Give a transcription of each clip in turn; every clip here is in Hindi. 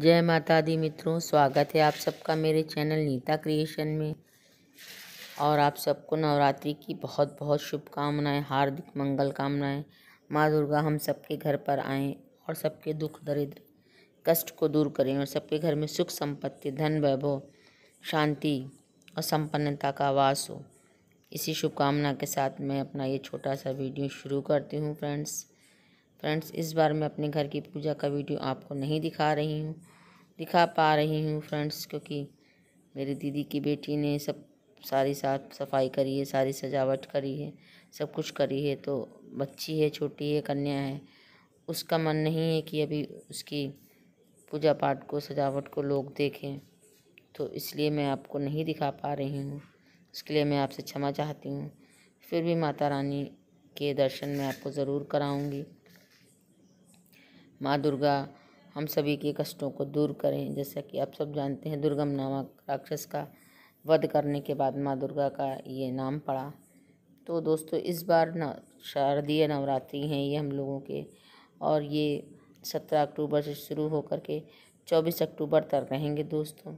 जय माता दी मित्रों स्वागत है आप सबका मेरे चैनल नीता क्रिएशन में और आप सबको नवरात्रि की बहुत बहुत शुभकामनाएं हार्दिक मंगल कामनाएं माँ दुर्गा हम सबके घर पर आएँ और सबके दुख दरिद्र कष्ट को दूर करें और सबके घर में सुख संपत्ति धन वैभव शांति और संपन्नता का वास हो इसी शुभकामना के साथ मैं अपना ये छोटा सा वीडियो शुरू करती हूँ फ्रेंड्स फ्रेंड्स इस बार मैं अपने घर की पूजा का वीडियो आपको नहीं दिखा रही हूँ दिखा पा रही हूँ फ्रेंड्स क्योंकि मेरी दीदी की बेटी ने सब सारी साफ सफाई करी है सारी सजावट करी है सब कुछ करी है तो बच्ची है छोटी है कन्या है उसका मन नहीं है कि अभी उसकी पूजा पाठ को सजावट को लोग देखें तो इसलिए मैं आपको नहीं दिखा पा रही हूँ उसके लिए मैं आपसे क्षमा चाहती हूँ फिर भी माता रानी के दर्शन मैं आपको ज़रूर कराऊँगी माँ दुर्गा हम सभी के कष्टों को दूर करें जैसा कि आप सब जानते हैं दुर्गम नामक राक्षस का वध करने के बाद माँ दुर्गा का ये नाम पड़ा तो दोस्तों इस बार न शारदीय नवरात्रि हैं ये हम लोगों के और ये सत्रह अक्टूबर से शुरू होकर के चौबीस अक्टूबर तक रहेंगे दोस्तों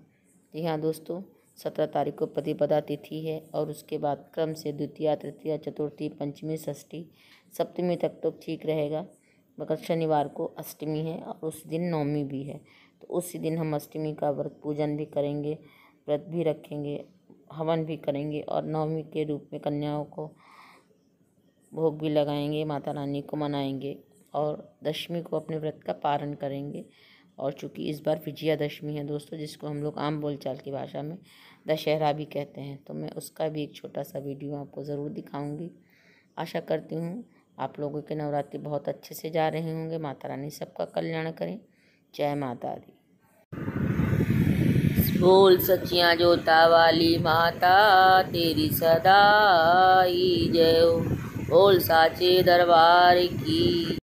जी हाँ दोस्तों सत्रह तारीख को प्रतिपदा तिथि है और उसके बाद क्रम से द्वितीय तृतीय चतुर्थी पंचमी षष्ठी सप्तमी तक तो ठीक रहेगा मगर मतलब शनिवार को अष्टमी है और उस दिन नवमी भी है तो उसी दिन हम अष्टमी का व्रत पूजन भी करेंगे व्रत भी रखेंगे हवन भी करेंगे और नवमी के रूप में कन्याओं को भोग भी लगाएंगे माता रानी को मनाएंगे और दशमी को अपने व्रत का पारण करेंगे और चूँकि इस बार विजयादशमी है दोस्तों जिसको हम लोग आम बोलचाल की भाषा में दशहरा भी कहते हैं तो मैं उसका भी एक छोटा सा वीडियो आपको ज़रूर दिखाऊंगी आशा करती हूँ आप लोगों के नवरात्रि बहुत अच्छे से जा रहे होंगे माता रानी सबका कल्याण करें जय माता दी बोल सचिया जोता वाली माता तेरी सदाई जय बोल साचे दरबार की